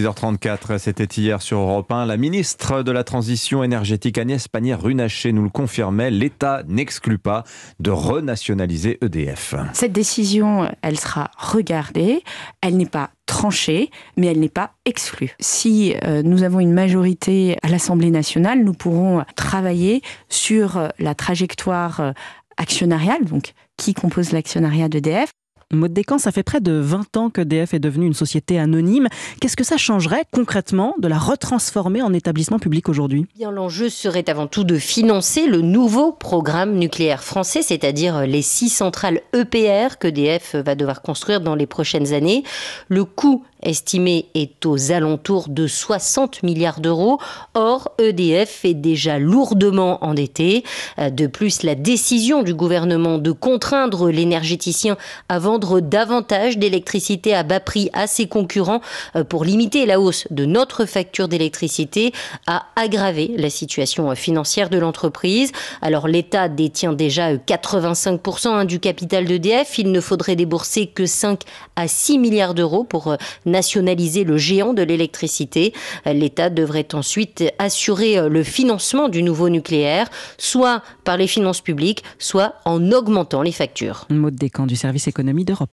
6h34, c'était hier sur Europe 1. La ministre de la Transition énergétique Agnès Pannier-Runacher nous le confirmait, l'État n'exclut pas de renationaliser EDF. Cette décision, elle sera regardée, elle n'est pas tranchée, mais elle n'est pas exclue. Si euh, nous avons une majorité à l'Assemblée nationale, nous pourrons travailler sur la trajectoire euh, actionnariale, donc qui compose l'actionnariat d'EDF. Maud Décan, ça fait près de 20 ans que DF est devenue une société anonyme. Qu'est-ce que ça changerait concrètement de la retransformer en établissement public aujourd'hui eh Bien, l'enjeu serait avant tout de financer le nouveau programme nucléaire français, c'est-à-dire les six centrales EPR que DF va devoir construire dans les prochaines années. Le coût estimé est aux alentours de 60 milliards d'euros. Or, EDF est déjà lourdement endetté. Euh, de plus, la décision du gouvernement de contraindre l'énergéticien à vendre davantage d'électricité à bas prix à ses concurrents euh, pour limiter la hausse de notre facture d'électricité a aggravé la situation euh, financière de l'entreprise. Alors l'État détient déjà 85% hein, du capital d'EDF. Il ne faudrait débourser que 5 à 6 milliards d'euros pour nationaliser le géant de l'électricité. L'État devrait ensuite assurer euh, le financement du nouveau nucléaire, soit par les finances publiques, soit en augmentant les factures. Mode du service économie d'Europe.